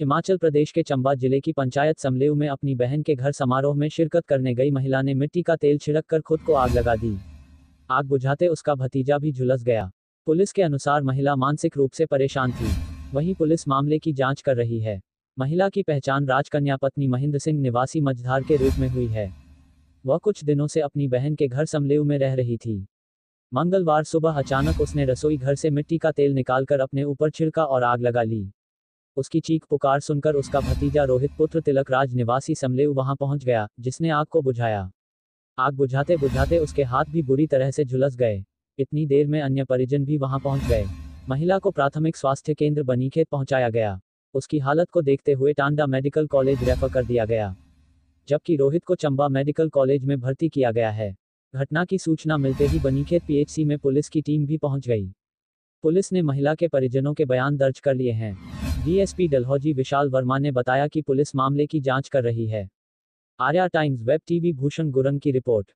हिमाचल प्रदेश के चंबा जिले की पंचायत समलेव में अपनी बहन के घर समारोह में शिरकत करने गई महिला ने मिट्टी का तेल छिड़क कर खुद को आग लगा दी आग बुझाते उसका भतीजा भी झुलस गया पुलिस के अनुसार महिला मानसिक रूप से परेशान थी वहीं पुलिस मामले की जांच कर रही है महिला की पहचान राजकन्या पत्नी महेंद्र सिंह निवासी मझधार के रूप में हुई है वह कुछ दिनों से अपनी बहन के घर समलेव में रह रही थी मंगलवार सुबह अचानक उसने रसोई घर से मिट्टी का तेल निकालकर अपने ऊपर छिड़का और आग लगा ली उसकी चीख पुकार सुनकर उसका भतीजा रोहित पुत्र तिलक राज निवासी समलेव वहां पहुंच गया जिसने आग को बुझाया आग बुझाते बुझाते उसके हाथ भी बुरी तरह से झुलस गए इतनी देर में अन्य परिजन भी वहां पहुंच गए महिला को प्राथमिक स्वास्थ्य केंद्र बनीखेत पहुंचाया गया उसकी हालत को देखते हुए टांडा मेडिकल कॉलेज रेफर कर दिया गया जबकि रोहित को चंबा मेडिकल कॉलेज में भर्ती किया गया है घटना की सूचना मिलते ही बनीखेत पीएचसी में पुलिस की टीम भी पहुंच गई पुलिस ने महिला के परिजनों के बयान दर्ज कर लिए हैं डीएसपी डलहौजी विशाल वर्मा ने बताया कि पुलिस मामले की जांच कर रही है Arya times web TV Bhushan Gurung की रिपोर्ट